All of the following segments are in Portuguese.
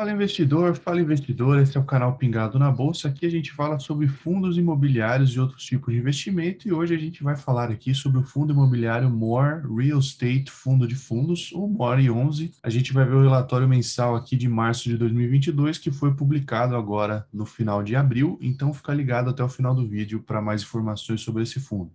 Fala investidor, fala investidor, esse é o canal Pingado na Bolsa. Aqui a gente fala sobre fundos imobiliários e outros tipos de investimento e hoje a gente vai falar aqui sobre o fundo imobiliário More Real Estate Fundo de Fundos, o More 11. A gente vai ver o relatório mensal aqui de março de 2022 que foi publicado agora no final de abril, então fica ligado até o final do vídeo para mais informações sobre esse fundo.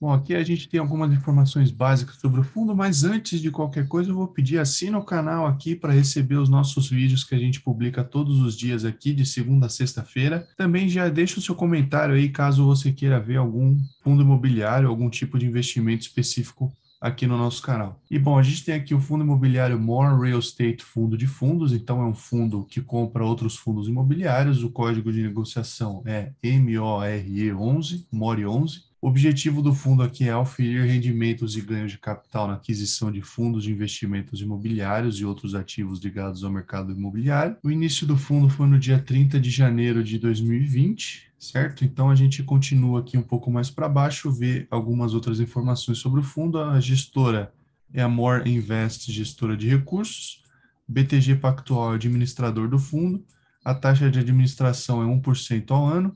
Bom, aqui a gente tem algumas informações básicas sobre o fundo, mas antes de qualquer coisa, eu vou pedir assina o canal aqui para receber os nossos vídeos que a gente publica todos os dias aqui, de segunda a sexta-feira. Também já deixa o seu comentário aí caso você queira ver algum fundo imobiliário, algum tipo de investimento específico aqui no nosso canal. E bom, a gente tem aqui o fundo imobiliário More Real Estate Fundo de Fundos, então é um fundo que compra outros fundos imobiliários, o código de negociação é MORE11, MORE11. O objetivo do fundo aqui é auferir rendimentos e ganhos de capital na aquisição de fundos de investimentos imobiliários e outros ativos ligados ao mercado imobiliário. O início do fundo foi no dia 30 de janeiro de 2020, certo? Então a gente continua aqui um pouco mais para baixo, ver algumas outras informações sobre o fundo. A gestora é a More Invest, gestora de recursos. BTG Pactual é administrador do fundo. A taxa de administração é 1% ao ano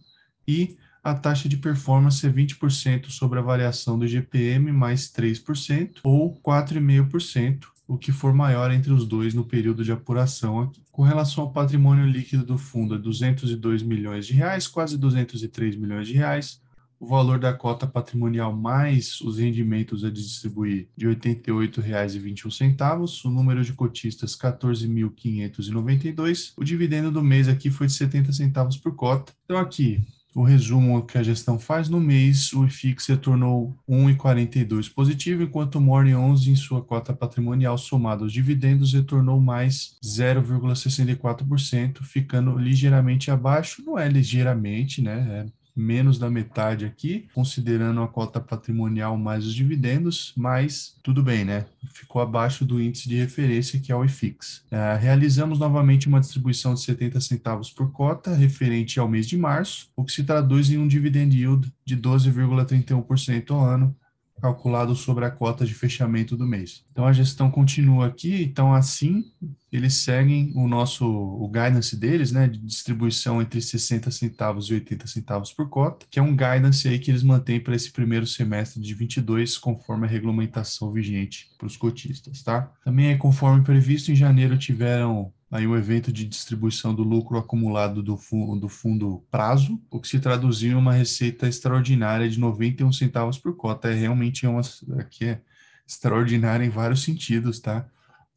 e a taxa de performance é 20% sobre a variação do GPM mais 3% ou 4,5%, o que for maior entre os dois no período de apuração Com relação ao patrimônio líquido do fundo, é 202 milhões de reais, quase 203 milhões de reais. O valor da cota patrimonial mais os rendimentos a distribuir de R$ 88,21, o número de cotistas 14.592. O dividendo do mês aqui foi de 70 centavos por cota. Então aqui, o resumo que a gestão faz no mês, o IFIX retornou 1,42 positivo, enquanto o Morning 11 em sua cota patrimonial somada aos dividendos retornou mais 0,64%, ficando ligeiramente abaixo, não é ligeiramente, né? É menos da metade aqui, considerando a cota patrimonial mais os dividendos, mas tudo bem, né? Ficou abaixo do índice de referência, que é o IFIX. É, realizamos novamente uma distribuição de 70 centavos por cota, referente ao mês de março, o que se traduz em um dividend yield de 12,31% ao ano, calculado sobre a cota de fechamento do mês. Então a gestão continua aqui, então assim eles seguem o nosso o guidance deles, né, de distribuição entre 60 centavos e 80 centavos por cota, que é um guidance aí que eles mantêm para esse primeiro semestre de 22, conforme a regulamentação vigente para os cotistas, tá? Também é conforme previsto em janeiro tiveram aí um evento de distribuição do lucro acumulado do, fundo, do fundo prazo, o que se traduziu em uma receita extraordinária de 91 centavos por cota. É realmente é uma aqui é extraordinária em vários sentidos, tá?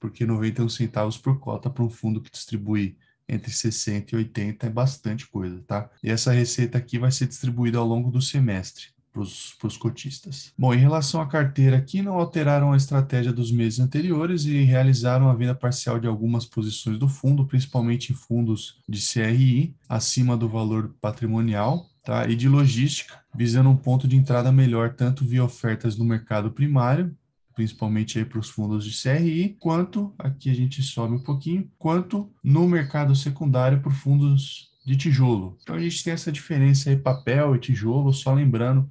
porque 91 centavos por cota para um fundo que distribui entre 60 e 80 é bastante coisa, tá? E essa receita aqui vai ser distribuída ao longo do semestre para os cotistas. Bom, em relação à carteira aqui, não alteraram a estratégia dos meses anteriores e realizaram a venda parcial de algumas posições do fundo, principalmente em fundos de CRI, acima do valor patrimonial, tá? e de logística, visando um ponto de entrada melhor tanto via ofertas no mercado primário principalmente para os fundos de CRI, quanto, aqui a gente sobe um pouquinho, quanto no mercado secundário para fundos de tijolo. Então a gente tem essa diferença aí, papel e tijolo, só lembrando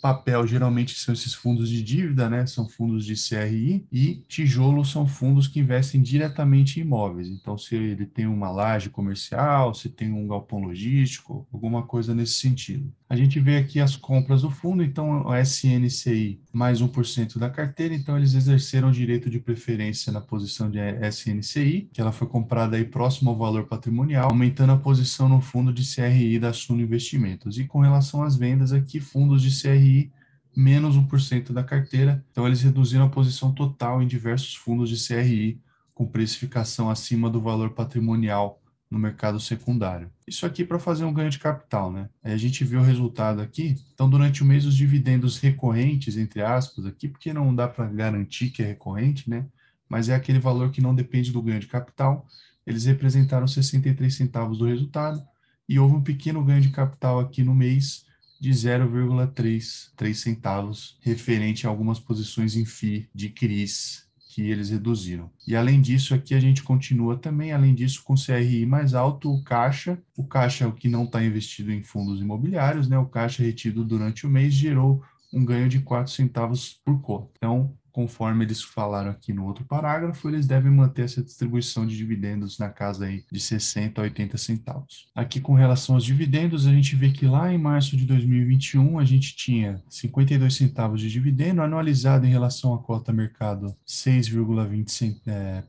papel geralmente são esses fundos de dívida, né? São fundos de CRI e tijolo são fundos que investem diretamente em imóveis. Então, se ele tem uma laje comercial, se tem um galpão logístico, alguma coisa nesse sentido. A gente vê aqui as compras do fundo, então o SNCI mais 1% da carteira, então eles exerceram o direito de preferência na posição de SNCI, que ela foi comprada aí próximo ao valor patrimonial, aumentando a posição no fundo de CRI da Suno Investimentos. E com relação às vendas aqui, fundos de CRI menos 1% da carteira, então eles reduziram a posição total em diversos fundos de CRI com precificação acima do valor patrimonial no mercado secundário. Isso aqui para fazer um ganho de capital, né? Aí a gente vê o resultado aqui. Então, durante o mês, os dividendos recorrentes, entre aspas, aqui, porque não dá para garantir que é recorrente, né? Mas é aquele valor que não depende do ganho de capital. Eles representaram 63 centavos do resultado e houve um pequeno ganho de capital aqui no mês de 0,33 centavos, referente a algumas posições em FI de CRIs que eles reduziram. E além disso, aqui a gente continua também, além disso, com CRI mais alto, o caixa, o caixa é o que não está investido em fundos imobiliários, né, o caixa retido durante o mês gerou um ganho de 4 centavos por cota. Então, conforme eles falaram aqui no outro parágrafo, eles devem manter essa distribuição de dividendos na casa aí de 60 a 80 centavos. Aqui com relação aos dividendos, a gente vê que lá em março de 2021 a gente tinha 52 centavos de dividendo anualizado em relação à cota mercado 6,20%, é,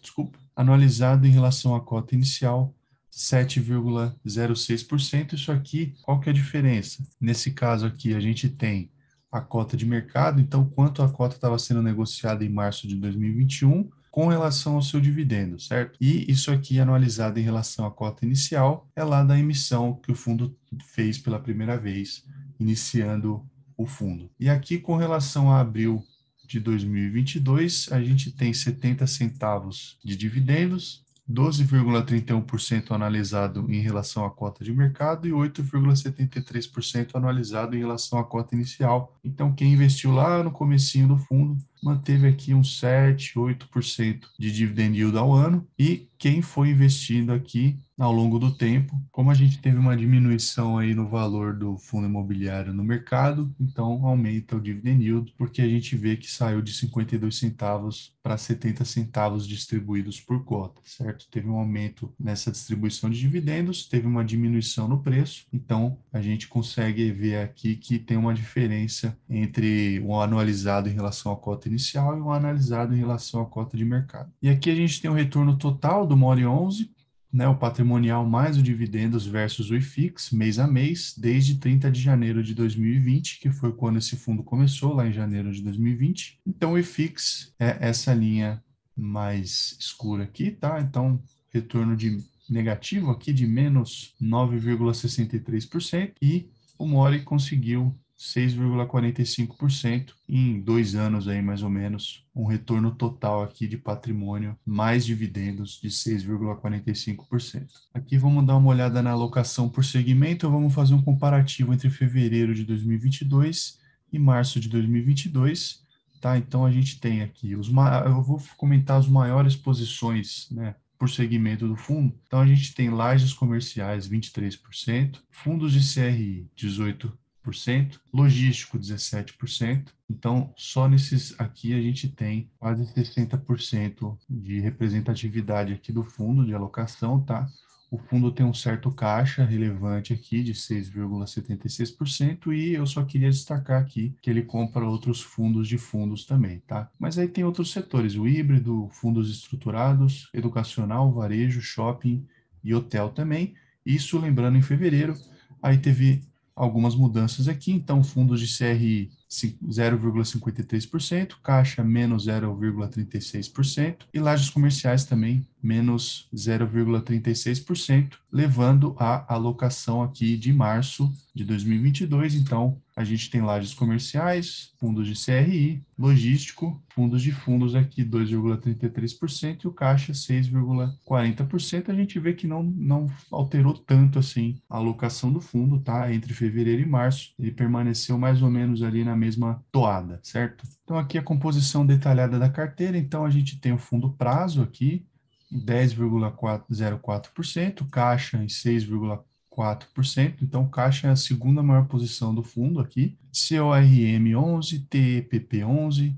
desculpa, anualizado em relação à cota inicial 7,06%. Isso aqui, qual que é a diferença? Nesse caso aqui, a gente tem a cota de mercado, então quanto a cota estava sendo negociada em março de 2021 com relação ao seu dividendo, certo? E isso aqui analisado em relação à cota inicial é lá da emissão que o fundo fez pela primeira vez, iniciando o fundo. E aqui com relação a abril de 2022, a gente tem 70 centavos de dividendos, 12,31% analisado em relação à cota de mercado e 8,73% analisado em relação à cota inicial. Então, quem investiu lá no comecinho do fundo manteve aqui uns 7, 8% de dividend yield ao ano. E quem foi investindo aqui ao longo do tempo, como a gente teve uma diminuição aí no valor do fundo imobiliário no mercado, então aumenta o dividend yield, porque a gente vê que saiu de 52 centavos para 70 centavos distribuídos por cota, certo? Teve um aumento nessa distribuição de dividendos, teve uma diminuição no preço, então a gente consegue ver aqui que tem uma diferença entre o anualizado em relação à cota inicial e um analisado em relação à cota de mercado. E aqui a gente tem o retorno total do More 11, né, o patrimonial mais o dividendos versus o IFIX, mês a mês, desde 30 de janeiro de 2020, que foi quando esse fundo começou, lá em janeiro de 2020. Então, o IFIX é essa linha mais escura aqui, tá? Então, retorno de negativo aqui de menos 9,63% e o MORE conseguiu 6,45% em dois anos aí mais ou menos um retorno total aqui de patrimônio mais dividendos de 6,45%. Aqui vamos dar uma olhada na alocação por segmento, vamos fazer um comparativo entre fevereiro de 2022 e março de 2022, tá? Então a gente tem aqui os eu vou comentar as maiores posições, né? por segmento do fundo. Então a gente tem lajes comerciais 23%, fundos de CRI 18 17%, logístico 17%. Então, só nesses aqui a gente tem quase 60% de representatividade aqui do fundo de alocação, tá? O fundo tem um certo caixa relevante aqui de 6,76% e eu só queria destacar aqui que ele compra outros fundos de fundos também, tá? Mas aí tem outros setores, o híbrido, fundos estruturados, educacional, varejo, shopping e hotel também. Isso lembrando em fevereiro, aí teve algumas mudanças aqui, então fundos de CRI 0,53%, caixa menos 0,36% e lajes comerciais também menos 0,36%, levando a alocação aqui de março de 2022. Então, a gente tem lajes comerciais, fundos de CRI, logístico, fundos de fundos aqui 2,33% e o caixa 6,40%. A gente vê que não, não alterou tanto assim a alocação do fundo, tá? Entre fevereiro e março, ele permaneceu mais ou menos ali na mesma toada, certo? Então, aqui a composição detalhada da carteira. Então, a gente tem o fundo prazo aqui, 10,04%, caixa em 6,4%. Então, caixa é a segunda maior posição do fundo aqui. CORM 11, TEPP 11,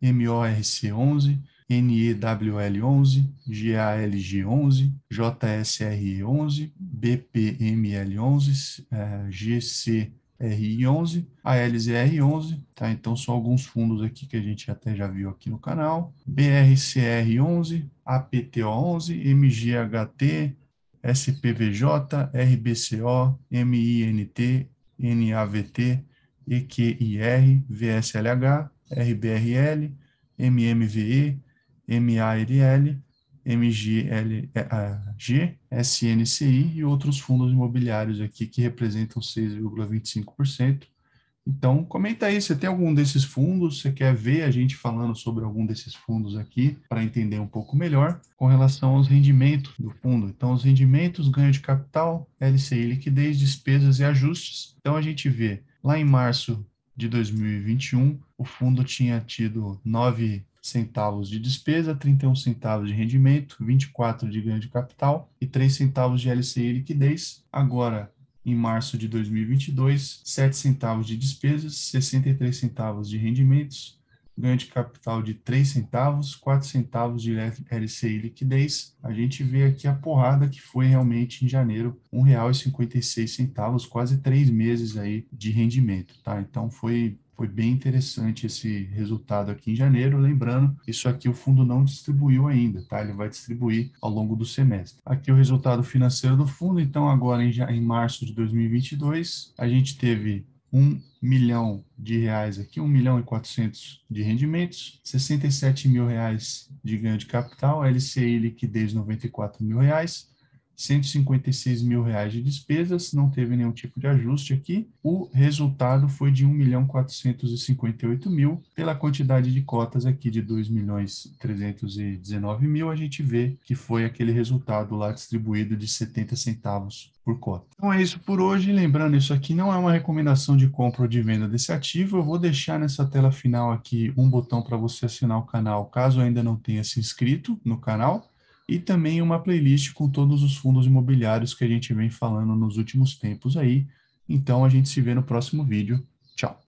MORC 11, NEWL 11, GALG 11, JSRE 11, BPML 11, é, GC RI11, alzr 11 tá? Então são alguns fundos aqui que a gente até já viu aqui no canal. BRCR11, APTO11, MGHT, SPVJ, RBCO, MINT, NAVT, EQIR, VSLH, RBRL, MMVE, MARL, MGLG, SNCI e outros fundos imobiliários aqui que representam 6,25%. Então, comenta aí, você tem algum desses fundos, você quer ver a gente falando sobre algum desses fundos aqui para entender um pouco melhor com relação aos rendimentos do fundo. Então, os rendimentos, ganho de capital, LCI, liquidez, despesas e ajustes. Então, a gente vê lá em março de 2021, o fundo tinha tido nove centavos de despesa, 31 centavos de rendimento, 24 de ganho de capital e 3 centavos de LCI liquidez. Agora, em março de 2022, 7 centavos de despesas, 63 centavos de rendimentos, ganho de capital de 3 centavos, 4 centavos de LCI liquidez. A gente vê aqui a porrada que foi realmente em janeiro, R$ 1,56, quase três meses aí de rendimento, tá? Então foi foi bem interessante esse resultado aqui em janeiro. Lembrando, isso aqui o fundo não distribuiu ainda, tá? Ele vai distribuir ao longo do semestre. Aqui o resultado financeiro do fundo. Então, agora em, em março de 2022, a gente teve um milhão de reais aqui, um milhão e quatrocentos de rendimentos, 67 mil reais de ganho de capital, LCI liquidez 94 mil reais, 156 mil reais de despesas, não teve nenhum tipo de ajuste aqui. O resultado foi de 1 milhão 458 mil. Pela quantidade de cotas aqui de 2 milhões 319 mil, a gente vê que foi aquele resultado lá distribuído de 70 centavos por cota. Então é isso por hoje. Lembrando, isso aqui não é uma recomendação de compra ou de venda desse ativo. Eu vou deixar nessa tela final aqui um botão para você assinar o canal, caso ainda não tenha se inscrito no canal e também uma playlist com todos os fundos imobiliários que a gente vem falando nos últimos tempos aí. Então a gente se vê no próximo vídeo. Tchau.